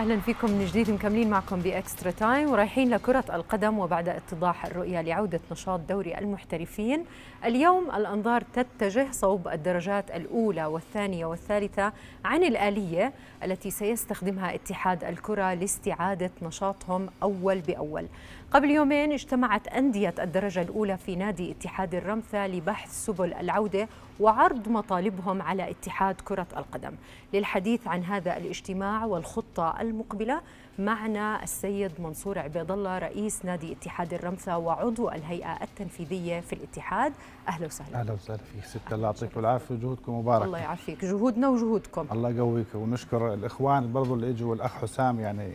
اهلا فيكم من جديد مكملين معكم باكسترا تايم ورايحين لكره القدم وبعد اتضاح الرؤيه لعوده نشاط دوري المحترفين اليوم الانظار تتجه صوب الدرجات الاولى والثانيه والثالثه عن الاليه التي سيستخدمها اتحاد الكره لاستعاده نشاطهم اول باول قبل يومين اجتمعت أندية الدرجة الأولى في نادي اتحاد الرمثة لبحث سبل العودة وعرض مطالبهم على اتحاد كرة القدم للحديث عن هذا الاجتماع والخطة المقبلة معنا السيد منصور عبيد الله رئيس نادي اتحاد الرمثة وعضو الهيئة التنفيذية في الاتحاد أهلا وسهلا أهلا وسهلا فيك ست الله يعطيكم العافية وجهودكم مبارك الله يعافيك جهودنا وجهودكم الله يقويك ونشكر الإخوان برضو اللي اجوا والأخ حسام يعني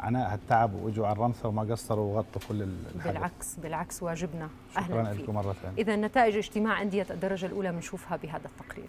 عناء هالتعب واجوا على الرمثه وما قصروا وغطوا كل الحدث بالعكس بالعكس واجبنا اهلا شكرا لكم مره ثانيه اذا نتائج اجتماع انديه الدرجه الاولى بنشوفها بهذا التقرير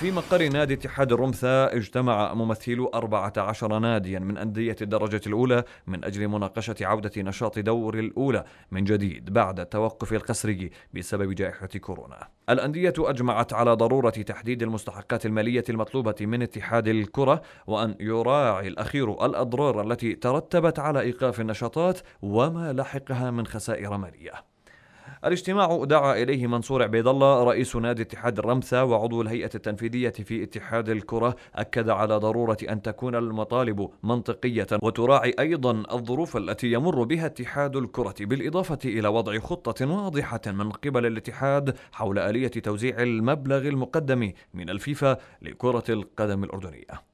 في مقر نادي اتحاد الرمثا اجتمع ممثلو 14 ناديا من أندية الدرجة الأولى من أجل مناقشة عودة نشاط دور الأولى من جديد بعد التوقف القسري بسبب جائحة كورونا الأندية أجمعت على ضرورة تحديد المستحقات المالية المطلوبة من اتحاد الكرة وأن يراعي الأخير الأضرار التي ترتبت على إيقاف النشاطات وما لحقها من خسائر مالية الاجتماع دعا إليه منصور عبيد الله رئيس نادي اتحاد الرمثا وعضو الهيئة التنفيذية في اتحاد الكرة أكد على ضرورة أن تكون المطالب منطقية وتراعي أيضا الظروف التي يمر بها اتحاد الكرة بالإضافة إلى وضع خطة واضحة من قبل الاتحاد حول آلية توزيع المبلغ المقدم من الفيفا لكرة القدم الأردنية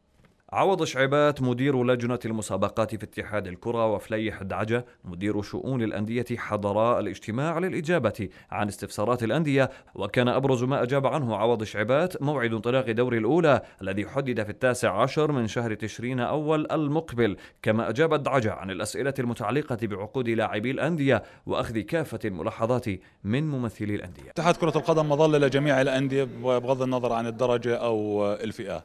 عوض شعبات مدير لجنة المسابقات في اتحاد الكرة وفليح دعجة مدير شؤون الأندية حضراء الاجتماع للإجابة عن استفسارات الأندية وكان أبرز ما أجاب عنه عوض شعبات موعد انطلاق دوري الأولى الذي حدد في التاسع عشر من شهر تشرين أول المقبل كما أجاب دعجة عن الأسئلة المتعلقة بعقود لاعبي الأندية وأخذ كافة الملاحظات من ممثلي الأندية اتحاد كرة القدم مظلة لجميع الأندية بغض النظر عن الدرجة أو الفئة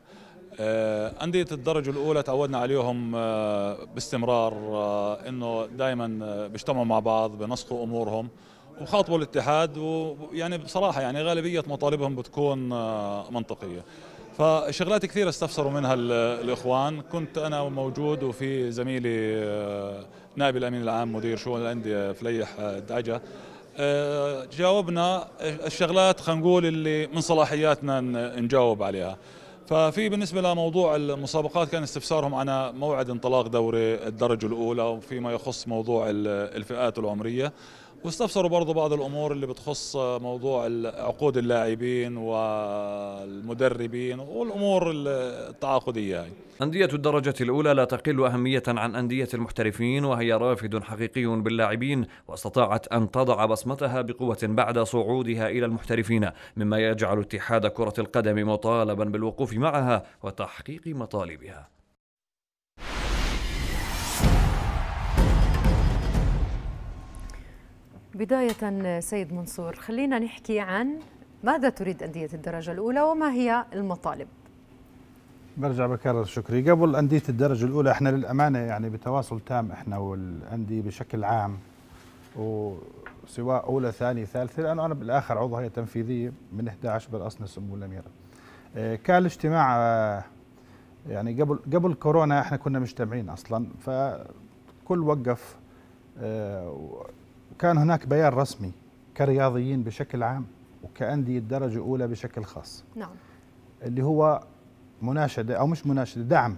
آه، أندية الدرجة الأولى تعودنا عليهم آه، باستمرار آه، إنه دائما بيجتمعوا مع بعض بنسقوا أمورهم وخاطبوا الاتحاد ويعني بصراحة يعني غالبية مطالبهم بتكون منطقية فشغلات كثيرة استفسروا منها الإخوان كنت أنا موجود وفي زميلي نائب الأمين العام مدير شؤون الأندية فليح دعجة جاوبنا الشغلات خلينا نقول اللي من صلاحياتنا نجاوب عليها ففي بالنسبة لموضوع المسابقات كان استفسارهم عن موعد انطلاق دوري الدرجة الأولى وفيما يخص موضوع الفئات العمرية واستفسروا برضه بعض الامور اللي بتخص موضوع عقود اللاعبين والمدربين والامور التعاقديه يعني. انديه الدرجه الاولى لا تقل اهميه عن انديه المحترفين وهي رافد حقيقي باللاعبين واستطاعت ان تضع بصمتها بقوه بعد صعودها الى المحترفين مما يجعل اتحاد كره القدم مطالبا بالوقوف معها وتحقيق مطالبها. بداية سيد منصور خلينا نحكي عن ماذا تريد أندية الدرجة الأولى وما هي المطالب برجع بكرر شكري قبل أندية الدرجة الأولى احنا للأمانة يعني بتواصل تام احنا والأندية بشكل عام وسواء أولى ثانية ثالثة لأنه أنا بالآخر عضو هيئة تنفيذية من 11 برأسنا سمو الأميرة آه، كان الاجتماع آه، يعني قبل قبل كورونا احنا كنا مجتمعين اصلا فكل وقف آه، كان هناك بيان رسمي كرياضيين بشكل عام وكأندية درجة أولى بشكل خاص نعم اللي هو مناشدة أو مش مناشدة دعم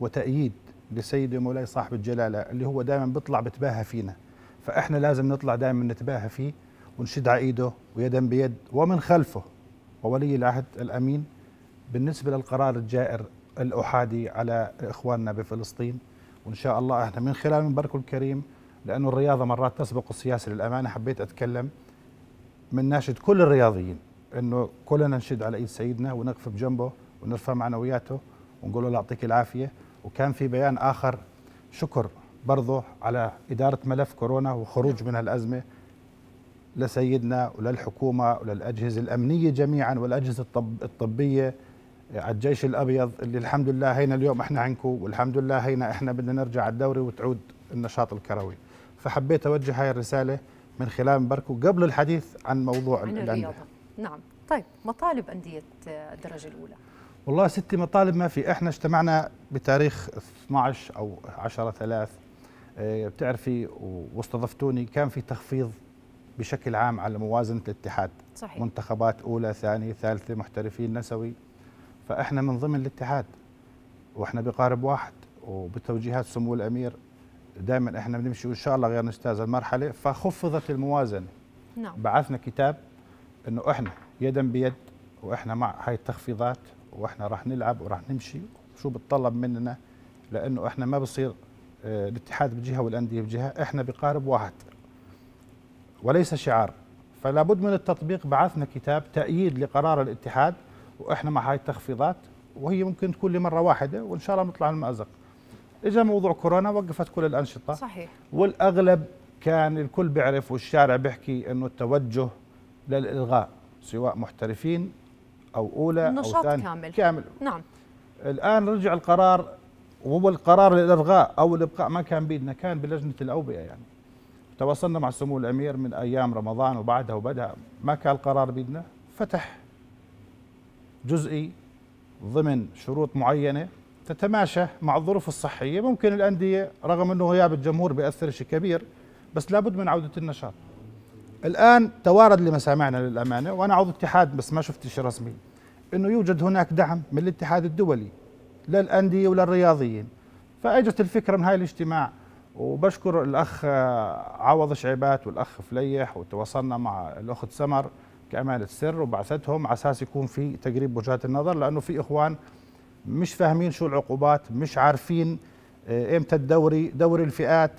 وتأييد لسيدي ومولاي صاحب الجلالة اللي هو دائما بيطلع بتباهى فينا فإحنا لازم نطلع دائما نتباهى فيه ونشد على إيده ويدا بيد ومن خلفه وولي العهد الأمين بالنسبة للقرار الجائر الأحادي على إخواننا بفلسطين وإن شاء الله إحنا من خلال منبركم الكريم لأنه الرياضة مرات تسبق السياسة للأمانة حبيت أتكلم من ناشد كل الرياضيين أنه كلنا نشد على إيد سيدنا ونقف بجنبه ونرفع معنوياته ونقول له يعطيك العافية وكان في بيان آخر شكر برضه على إدارة ملف كورونا وخروج من هالأزمة لسيدنا وللحكومة وللأجهزة الأمنية جميعا والأجهزة الطب الطبية على الجيش الأبيض اللي الحمد لله هينا اليوم احنا عنكم والحمد لله هينا احنا بدنا نرجع على الدوري وتعود النشاط الكروي فحبيت أوجه هاي الرسالة من خلال بركو قبل الحديث عن موضوع عن الرياضة الأندية. نعم طيب مطالب أندية الدرجة الأولى والله ستي مطالب ما في احنا اجتمعنا بتاريخ 12 او 10 3 آه، بتعرفي واستضفتوني كان في تخفيض بشكل عام على موازنه الاتحاد صحيح. منتخبات اولى ثانيه ثالثه محترفين نسوي فاحنا من ضمن الاتحاد واحنا بقارب واحد وبتوجيهات سمو الامير دائما احنا بنمشي وان شاء الله غير نجتاز المرحله فخفضت الموازنه نعم بعثنا كتاب انه احنا يدا بيد واحنا مع هاي التخفيضات واحنا راح نلعب وراح نمشي شو بتطلب مننا لانه احنا ما بصير آه، الاتحاد بجهه والانديه بجهه احنا بقارب واحد وليس شعار فلا بد من التطبيق بعثنا كتاب تأييد لقرار الاتحاد واحنا مع هاي التخفيضات وهي ممكن تكون لمره واحده وان شاء الله بنطلع المأزق اجى موضوع كورونا وقفت كل الانشطه صحيح والاغلب كان الكل بيعرف والشارع بيحكي انه التوجه للالغاء سواء محترفين او اولى او ثاني كامل كامل نعم الان رجع القرار وهو القرار للالغاء او الابقاء ما كان بيدنا كان بلجنه الاوبئه يعني تواصلنا مع سمو الامير من ايام رمضان وبعدها وبدا ما كان القرار بيدنا فتح جزئي ضمن شروط معينه تتماشى مع الظروف الصحية ممكن الأندية رغم أنه غياب الجمهور بيأثر شيء كبير بس لابد من عودة النشاط الآن توارد لمسامعنا للأمانة وأنا عضو اتحاد بس ما شفت شيء رسمي أنه يوجد هناك دعم من الاتحاد الدولي للأندية وللرياضيين فأجت الفكرة من هاي الاجتماع وبشكر الأخ عوض شعيبات والأخ فليح وتواصلنا مع الأخت سمر كأمانة سر وبعثتهم على أساس يكون في تقريب وجهات النظر لأنه في إخوان مش فاهمين شو العقوبات مش عارفين آه، امتى الدوري دوري الفئات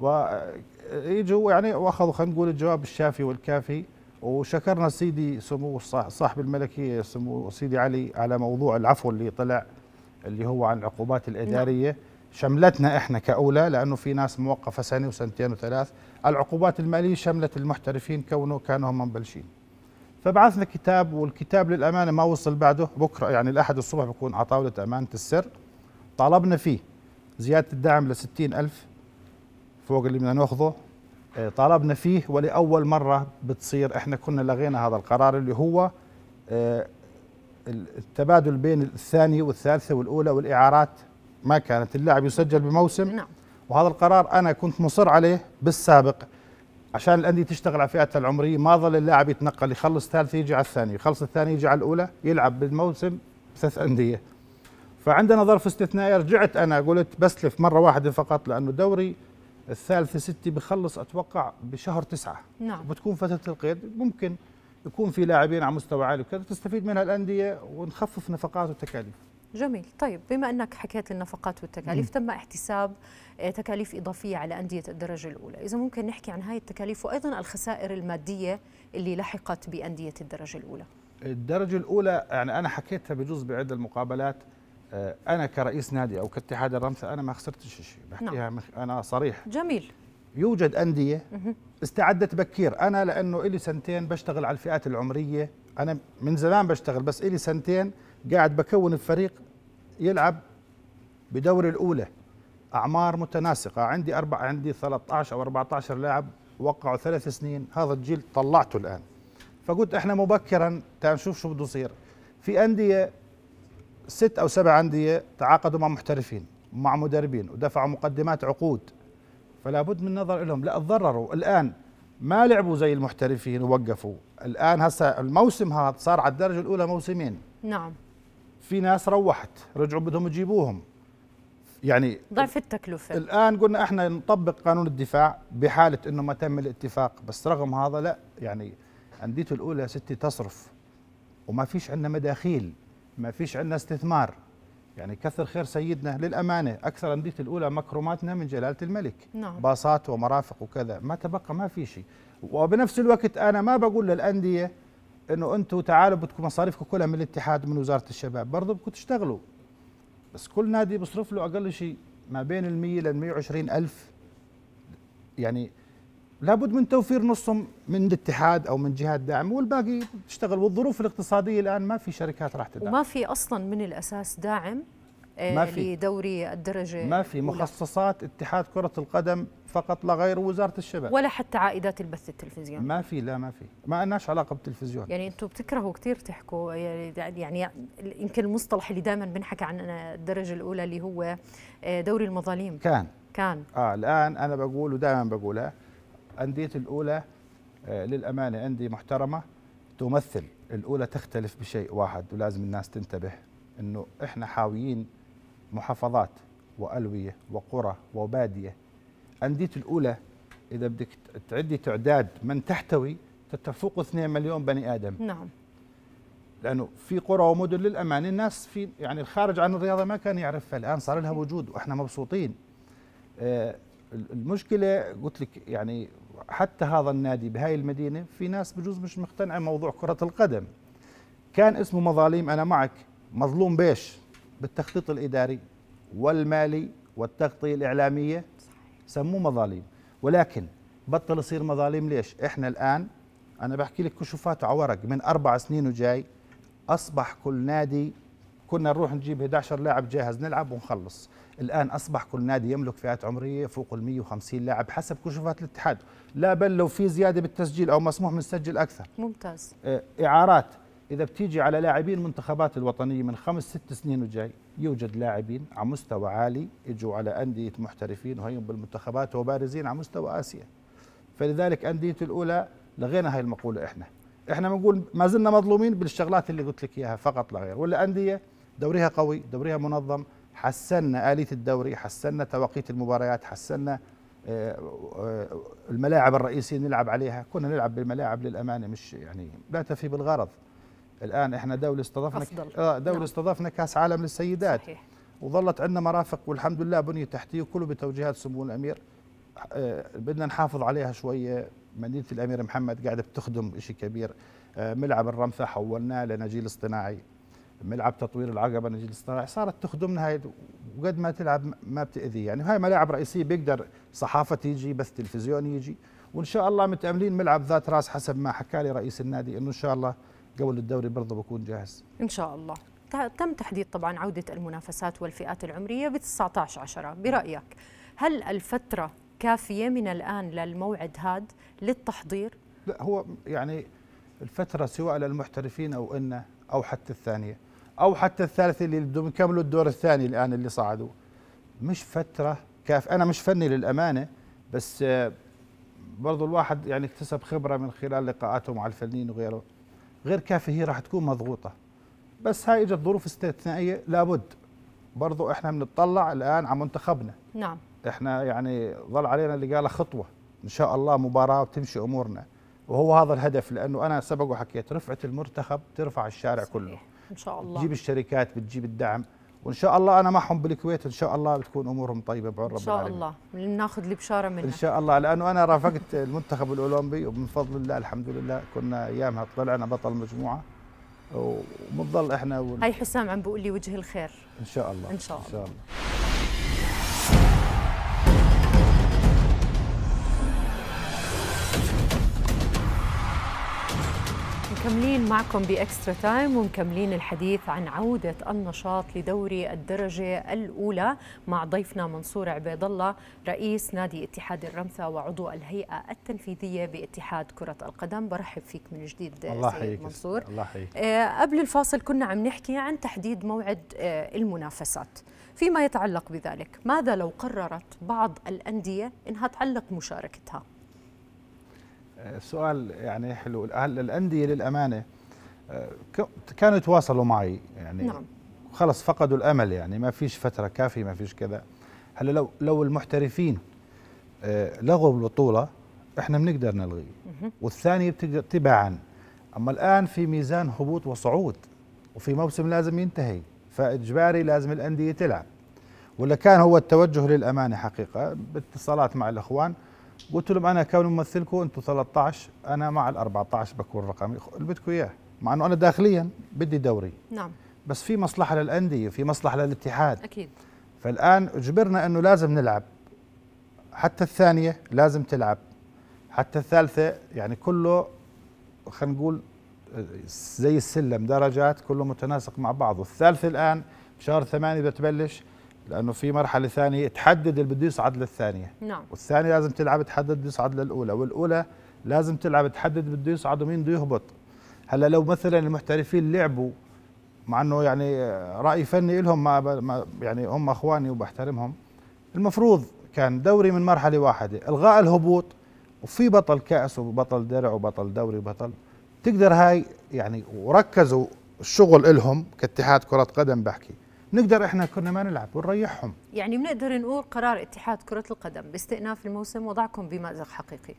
ويجوا آه، يعني واخذوا خلينا نقول الجواب الشافي والكافي وشكرنا سيدي سمو صاحب الملكيه سمو سيدي علي على موضوع العفو اللي طلع اللي هو عن العقوبات الاداريه نعم. شملتنا احنا كاولى لانه في ناس موقفه سنه وسنتين وثلاث العقوبات الماليه شملت المحترفين كونه كانوا هم مبلشين فبعثنا كتاب والكتاب للامانه ما وصل بعده بكره يعني الاحد الصبح بكون على طاوله امانه السر طالبنا فيه زياده الدعم ل ألف فوق اللي بدنا ناخذه إيه، طالبنا فيه ولاول مره بتصير احنا كنا لغينا هذا القرار اللي هو إيه، التبادل بين الثانيه والثالثه والاولى والاعارات ما كانت اللاعب يسجل بموسم نعم وهذا القرار انا كنت مصر عليه بالسابق عشان الانديه تشتغل على فئاتها العمريه ما ظل اللاعب يتنقل يخلص ثالث يجي على الثانيه يخلص الثانيه يجي على الاولى يلعب بالموسم ثلاث انديه فعندنا ظرف استثنائي رجعت انا قلت بسلف مره واحده فقط لانه دوري الثالثه ستي بخلص اتوقع بشهر تسعة نعم بتكون فتره القيد ممكن يكون في لاعبين على مستوى عالي وكذا تستفيد منها الانديه ونخفف نفقات وتكاليف جميل طيب بما أنك حكيت النفقات والتكاليف تم احتساب آه، تكاليف إضافية على أندية الدرجة الأولى إذا ممكن نحكي عن هاي التكاليف وأيضا الخسائر المادية اللي لحقت بأندية الدرجة الأولى الدرجة الأولى يعني أنا حكيتها بجوز بعدة المقابلات آه، أنا كرئيس نادي أو كاتحاد الرمثة أنا ما خسرتش شيء بحكيها نعم. أنا صريح جميل يوجد أندية استعدت بكير أنا لأنه إلي سنتين بشتغل على الفئات العمرية أنا من زمان بشتغل بس إلي سنتين قاعد بكون الفريق يلعب بدوري الاولى اعمار متناسقه عندي اربع عندي 13 او 14 لاعب وقعوا ثلاث سنين هذا الجيل طلعته الان فقلت احنا مبكرا تعال نشوف شو بده يصير في انديه ست او سبع انديه تعاقدوا مع محترفين مع مدربين ودفعوا مقدمات عقود فلا بد من النظر لهم لا تضرروا الان ما لعبوا زي المحترفين ووقفوا الان هسه الموسم هذا صار على الدرجه الاولى موسمين نعم في ناس روحت رجعوا بدهم يجيبوهم يعني ضعف التكلفة الآن قلنا احنا نطبق قانون الدفاع بحالة انه ما تم الاتفاق بس رغم هذا لا يعني أنديته الأولى يا ستي تصرف وما فيش عندنا مداخيل ما فيش عندنا استثمار يعني كثر خير سيدنا للأمانة أكثر انديته الأولى مكرماتنا من جلالة الملك نعم. باصات ومرافق وكذا ما تبقى ما في شيء وبنفس الوقت أنا ما بقول للأندية انه انتم تعالوا بدكم مصاريفكم كلها من الاتحاد من وزاره الشباب برضه بدكم تشتغلوا بس كل نادي بصرف له اقل شيء ما بين ال 100 لل 120 الف يعني لابد من توفير نصهم من الاتحاد او من جهات دعم والباقي تشتغل والظروف الاقتصاديه الان ما في شركات راح تدعم وما في اصلا من الاساس داعم آه، ما في دوري الدرجه ما في مخصصات اتحاد كره القدم فقط لا غير وزاره الشباب ولا حتى عائدات البث التلفزيون ما في لا ما في ما لناش علاقه بالتلفزيون يعني انتم بتكرهوا كثير تحكوا يعني-, يعني يمكن المصطلح اللي دائما بنحكى عن الدرجه الاولى اللي هو آه، دوري المظالم كان كان اه الان انا بقول ودائما بقولها آه، انديه الاولى للامانه عندي محترمه تمثل الاولى تختلف بشيء واحد ولازم الناس تنتبه انه احنا حاويين محافظات والويه وقرى وباديه أندية الاولى اذا بدك تعدي تعداد من تحتوي تتفوق 2 مليون بني ادم نعم لانه في قرى ومدن للامانه الناس في يعني الخارج عن الرياضه ما كان يعرفها الان صار لها وجود واحنا مبسوطين آه المشكله قلت لك يعني حتى هذا النادي بهاي المدينه في ناس بجوز مش مقتنعه موضوع كره القدم كان اسمه مظاليم انا معك مظلوم بيش بالتخطيط الإداري والمالي والتغطية الإعلامية سموه مظالم ولكن بطل يصير مظالم ليش إحنا الآن أنا بحكي لك كشوفات عورق من أربع سنين وجاي أصبح كل نادي كنا نروح نجيب 11 لاعب جاهز نلعب ونخلص الآن أصبح كل نادي يملك فئات عمرية فوق ال 150 لاعب حسب كشوفات الاتحاد لا بل لو في زيادة بالتسجيل أو مسموح بنسجل أكثر ممتاز آه، إعارات اذا بتيجي على لاعبين منتخبات الوطنيه من خمس ست سنين وجاي يوجد لاعبين على مستوى عالي اجوا على انديه محترفين وهيهم بالمنتخبات وبارزين على مستوى اسيا فلذلك انديته الاولى لغينا هاي المقوله احنا احنا بنقول ما زلنا مظلومين بالشغلات اللي قلت لك اياها فقط لا غير والانديه دوريها قوي دوريها منظم حسنا اليه الدوري حسنا توقيت المباريات حسنا آه، آه، الملاعب الرئيسيه نلعب عليها كنا نلعب بالملاعب للامانه مش يعني لا تفي بالغرض الان احنا دوله استضفنا أفضل. اه دوله نعم. استضفنا كاس عالم للسيدات صحيح. وظلت عندنا مرافق والحمد لله بنيه تحتيه كله بتوجيهات سمو الامير آه بدنا نحافظ عليها شويه مدينه الامير محمد قاعده بتخدم شيء كبير آه ملعب الرمثه حولناه لنجيل اصطناعي ملعب تطوير العقبه نجيل اصطناعي صارت تخدمنا هاي وقد ما تلعب ما بتاذي يعني هاي ملاعب رئيسيه بيقدر صحافه تيجي بث تلفزيون يجي وان شاء الله متاملين ملعب ذات راس حسب ما حكى لي رئيس النادي انه ان شاء الله قبل الدوري برضه بكون جاهز ان شاء الله تم تحديد طبعا عوده المنافسات والفئات العمريه ب 19 10 برايك هل الفتره كافيه من الان للموعد هاد للتحضير لا هو يعني الفتره سواء للمحترفين او ان او حتى الثانيه او حتى الثالثه اللي بدهم يكملوا الدور الثاني الان اللي صعدوا مش فتره كاف انا مش فني للامانه بس برضو الواحد يعني اكتسب خبره من خلال لقاءاته مع الفنيين وغيره غير كافي هي راح تكون مضغوطه بس هاي اجت ظروف استثنائيه لابد برضو احنا بنطلع الان على منتخبنا نعم احنا يعني ظل علينا اللي قال خطوه ان شاء الله مباراه وتمشي امورنا وهو هذا الهدف لانه انا سبق وحكيت رفعه المنتخب ترفع الشارع صحيح. كله ان شاء الله بتجيب الشركات بتجيب الدعم وان شاء الله انا معهم بالكويت ان شاء الله بتكون امورهم طيبه بعون رب ان شاء الله ناخذ البشاره منك ان شاء الله لانه انا رافقت المنتخب الاولمبي ومن فضل الله الحمد لله كنا ايامها طلعنا بطل مجموعه وبنضل احنا وال... هاي حسام عم بيقول لي وجه الخير ان شاء الله ان شاء الله, إن شاء الله. مكملين معكم باكسترا تايم ومكملين الحديث عن عوده النشاط لدوري الدرجه الاولى مع ضيفنا منصور عبيد الله رئيس نادي اتحاد الرمثا وعضو الهيئه التنفيذيه باتحاد كره القدم برحب فيك من جديد الله سيد منصور الله حيك. آه، قبل الفاصل كنا عم نحكي عن تحديد موعد آه، المنافسات فيما يتعلق بذلك ماذا لو قررت بعض الانديه انها تعلق مشاركتها سؤال يعني حلو الانديه للامانه آه، كانوا يتواصلوا معي يعني نعم. خلص فقدوا الامل يعني ما فيش فتره كافيه ما فيش كذا هلا لو لو المحترفين آه، لغوا البطوله احنا بنقدر نلغي والثانيه بتقدر تباعا اما الان في ميزان هبوط وصعود وفي موسم لازم ينتهي فاجباري لازم الانديه تلعب ولا كان هو التوجه للامانه حقيقه باتصالات مع الاخوان قلت لهم انا كون ممثلكم انتم 13 انا مع ال 14 بكون رقمي اللي بدكم اياه مع انه انا داخليا بدي دوري نعم بس في مصلحه للانديه في مصلحه للاتحاد اكيد فالان اجبرنا انه لازم نلعب حتى الثانيه لازم تلعب حتى الثالثه يعني كله خلينا نقول آه، زي السلم درجات كله متناسق مع بعضه الثالثه الان بشهر ثمانية بدها تبلش لانه في مرحله ثانيه تحدد اللي بده يصعد للثانيه نعم والثانيه لازم تلعب تحدد بده يصعد للاولى والاولى لازم تلعب تحدد بده يصعد ومين بده يهبط هلا لو مثلا المحترفين لعبوا مع انه يعني راي فني لهم ما يعني هم اخواني وبحترمهم المفروض كان دوري من مرحله واحده الغاء الهبوط وفي بطل كاس وبطل درع وبطل دوري وبطل تقدر هاي يعني وركزوا الشغل إلهم كاتحاد كرة قدم بحكي نقدر احنا كنا ما نلعب ونريحهم يعني بنقدر نقول قرار اتحاد كرة القدم باستئناف الموسم وضعكم بمأزق حقيقي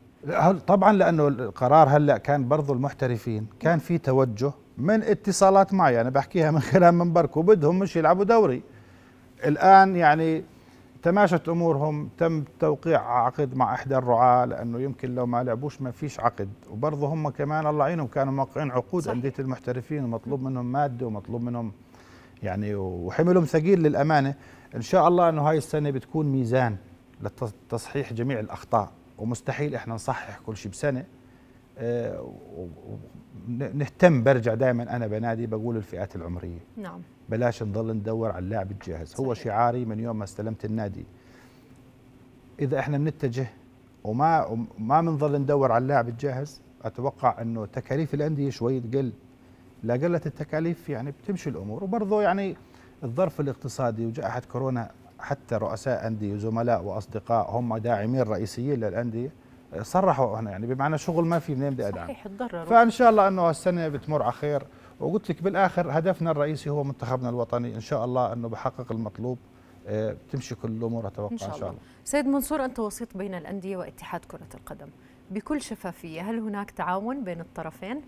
طبعا لانه القرار هلا كان برضو المحترفين كان في توجه من اتصالات معي انا بحكيها من خلال منبركم بدهم مش يلعبوا دوري الان يعني تماشت امورهم تم توقيع عقد مع احدى الرعاه لانه يمكن لو ما لعبوش ما فيش عقد وبرضه هم كمان الله يعينهم كانوا موقعين عقود انديه المحترفين ومطلوب منهم ماده ومطلوب منهم يعني وحملهم ثقيل للامانه ان شاء الله انه هاي السنه بتكون ميزان لتصحيح جميع الاخطاء ومستحيل احنا نصحح كل شيء بسنه آه، نهتم برجع دائما انا بنادي بقول الفئات العمريه نعم بلاش نضل ندور على اللاعب الجاهز هو شعاري من يوم ما استلمت النادي اذا احنا بنتجه وما ما بنضل ندور على اللاعب الجاهز اتوقع انه تكاليف الانديه شوي تقل لا التكاليف يعني بتمشي الامور وبرضه يعني الظرف الاقتصادي وجائحه كورونا حتى رؤساء انديه وزملاء واصدقاء هم داعمين رئيسيين للانديه صرحوا هنا يعني بمعنى شغل ما في منين بدي ادعم صحيح تضرروا فان شاء الله انه السنه بتمر على خير وقلت لك بالاخر هدفنا الرئيسي هو منتخبنا الوطني ان شاء الله انه بحقق المطلوب آه، بتمشي كل الامور اتوقع ان شاء, الله. إن شاء الله سيد منصور انت وسيط بين الانديه واتحاد كره القدم بكل شفافيه هل هناك تعاون بين الطرفين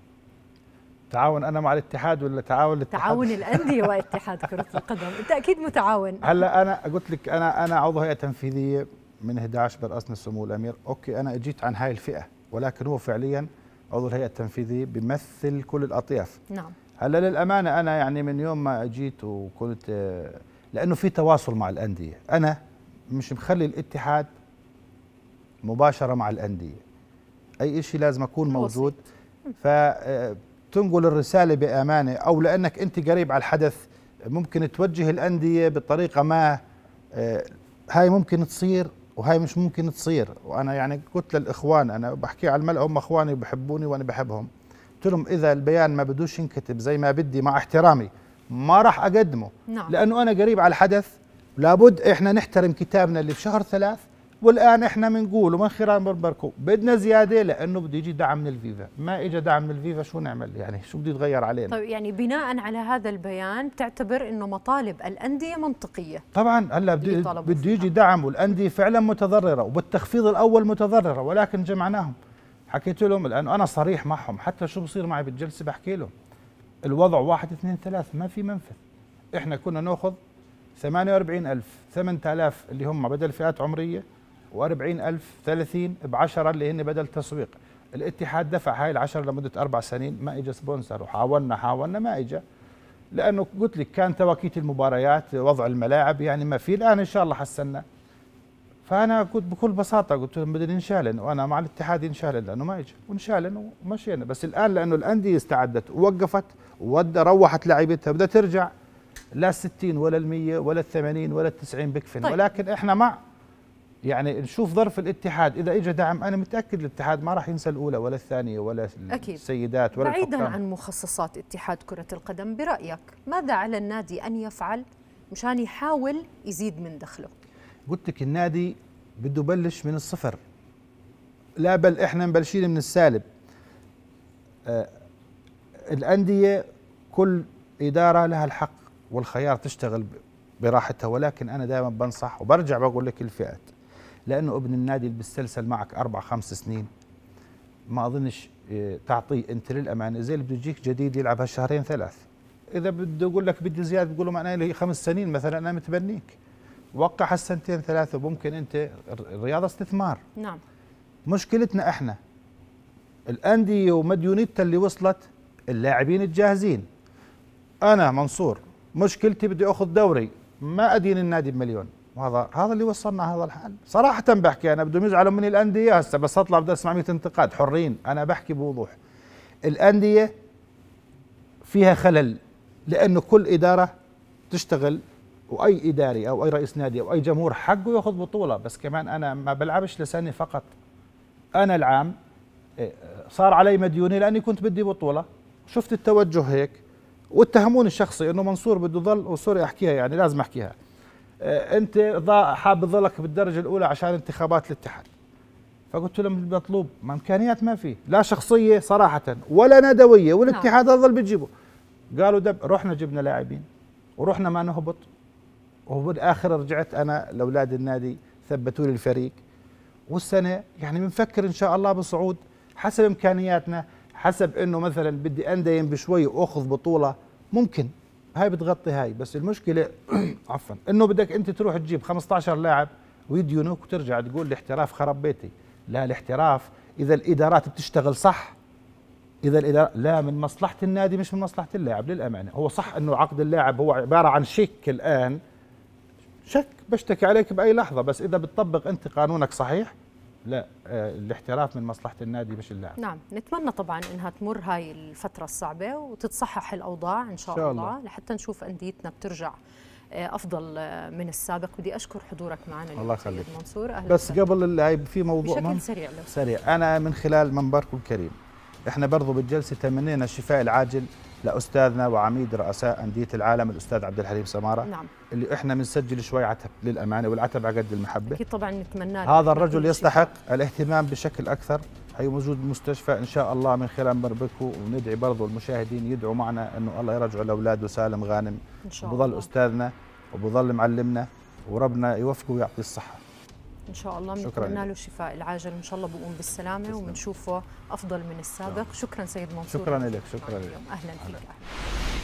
تعاون انا مع الاتحاد ولا تعاون الاتحاد؟ تعاون الانديه واتحاد كره القدم، انت اكيد متعاون هلا انا قلت لك انا انا عضو هيئه تنفيذيه من 11 برئاسه سمو الامير، اوكي انا اجيت عن هاي الفئه ولكن هو فعليا عضو الهيئه التنفيذيه بيمثل كل الاطياف نعم هلا للامانه انا يعني من يوم ما اجيت وكنت لانه في تواصل مع الانديه، انا مش مخلي الاتحاد مباشره مع الانديه اي شيء لازم اكون موجود ف آه، تنقل الرسالة بأمانة أو لأنك أنت قريب على الحدث ممكن توجه الأندية بطريقة ما آه، هاي ممكن تصير وهاي مش ممكن تصير وأنا يعني قلت للإخوان أنا بحكي على الملأ هم إخواني وبحبوني وأنا بحبهم قلت لهم إذا البيان ما بدوش ينكتب زي ما بدي مع احترامي ما راح أقدمه نعم. لأنه أنا قريب على الحدث لابد إحنا نحترم كتابنا اللي في شهر ثلاث والان احنا بنقول ومن خلال بربركو بدنا زياده لانه بده يجي دعم من الفيفا ما اجى دعم من الفيفا شو نعمل يعني شو بده يتغير علينا طيب يعني بناء على هذا البيان بتعتبر انه مطالب الانديه منطقيه طبعا هلا بده بده يجي دعم والانديه فعلا متضرره وبالتخفيض الاول متضرره ولكن جمعناهم حكيت لهم لانه انا صريح معهم حتى شو بصير معي بالجلسه بحكي لهم الوضع واحد اثنين ثلاث ما في منفذ احنا كنا ناخذ 48000 8000 اللي هم بدل فئات عمريه و40 ألف 30 ب 10 اللي هن بدل تسويق الاتحاد دفع هاي العشرة لمدة أربع سنين ما إجا سبونسر وحاولنا حاولنا ما إجا لأنه قلت لك كان تواكيت المباريات وضع الملاعب يعني ما في الآن إن شاء الله حسنا فأنا كنت بكل بساطة قلت لهم بدنا نشالن وأنا مع الاتحاد نشالن لأنه ما إجا ونشالن ومشينا بس الآن لأنه الأندية استعدت ووقفت روحت لعيبتها بدها ترجع لا 60 ولا ال 100 ولا ال 80 ولا 90 بكفن طيب. ولكن إحنا مع يعني نشوف ظرف الاتحاد اذا اجى دعم انا متاكد الاتحاد ما راح ينسى الاولى ولا الثانيه ولا أكيد. السيدات ولا بعيدا الحكام. عن مخصصات اتحاد كره القدم برايك ماذا على النادي ان يفعل مشان يحاول يزيد من دخله قلت لك النادي بده يبلش من الصفر لا بل احنا مبلشين من السالب آه الانديه كل اداره لها الحق والخيار تشتغل براحتها ولكن انا دائما بنصح وبرجع بقول لك الفئات لانه ابن النادي اللي بالسلسل معك اربع خمس سنين ما اظنش إيه، تعطيه انت للامانه زي اللي بده يجيك جديد يلعب هالشهرين ثلاث اذا بده يقول لك بدي زياده بتقول له معناه لي خمس سنين مثلا انا متبنيك وقع هالسنتين ثلاثه وممكن انت الرياضه استثمار نعم مشكلتنا احنا الانديه ومديونيتها اللي وصلت اللاعبين الجاهزين انا منصور مشكلتي بدي اخذ دوري ما ادين النادي بمليون وهذا هذا اللي وصلنا هذا الحال صراحه بحكي انا بدهم يزعلوا مني الانديه هسه بس اطلع بدي اسمع 100 انتقاد حرين انا بحكي بوضوح الانديه فيها خلل لانه كل اداره تشتغل واي اداري او اي رئيس نادي او اي جمهور حقه ياخذ بطوله بس كمان انا ما بلعبش لساني فقط انا العام إيه، صار علي مديوني لاني كنت بدي بطوله شفت التوجه هيك واتهموني الشخصي انه منصور بده يضل وسوري احكيها يعني لازم احكيها آه، انت حاب تظلك بالدرجه الاولى عشان انتخابات الاتحاد فقلت لهم المطلوب ما امكانيات ما في لا شخصيه صراحه ولا ندويه والاتحاد نعم. اظل بتجيبه قالوا دب رحنا جبنا لاعبين ورحنا ما نهبط وبالاخر رجعت انا لاولاد النادي ثبتوا لي الفريق والسنه يعني بنفكر ان شاء الله بصعود حسب امكانياتنا حسب انه مثلا بدي اندين بشوي واخذ بطوله ممكن هاي بتغطي هاي بس المشكله عفوا انه بدك انت تروح تجيب 15 لاعب ويديونوك وترجع تقول الاحتراف خرب بيتي لا الاحتراف اذا الادارات بتشتغل صح اذا الادارات لا من مصلحه النادي مش من مصلحه اللاعب للامانه هو صح انه عقد اللاعب هو عباره عن شك الان شك بشتكي عليك باي لحظه بس اذا بتطبق انت قانونك صحيح لا آه، الاحتراف من مصلحه النادي مش اللاعب نعم نتمنى طبعا انها تمر هاي الفتره الصعبه وتتصحح الاوضاع ان شاء, شاء الله. الله لحتى نشوف انديتنا بترجع آه، افضل آه، من السابق بدي اشكر حضورك معنا الله يخليك منصور أهلا بس قبل اللعب في موضوع بشكل سريع لو. سريع انا من خلال منبركم الكريم احنا برضو بالجلسه تمنينا الشفاء العاجل لاستاذنا وعميد رؤساء انديه العالم الاستاذ عبد الحليم سماره نعم. اللي احنا بنسجل شوي عتب للامانه والعتب على قد المحبه اكيد طبعا نتمنى هذا الرجل يستحق الاهتمام بشكل اكثر هي موجود بالمستشفى ان شاء الله من خلال بربكو وندعي برضو المشاهدين يدعوا معنا انه الله يرجعه لاولاده سالم غانم ان شاء الله بضل استاذنا وبضل معلمنا وربنا يوفقه ويعطيه الصحه ان شاء الله بنتمنى له الشفاء العاجل ان شاء الله بقوم بالسلامه وبنشوفه افضل من السابق نعم. شكرا سيد منصور شكرا لك شكرا لك اهلا فيك أهلا.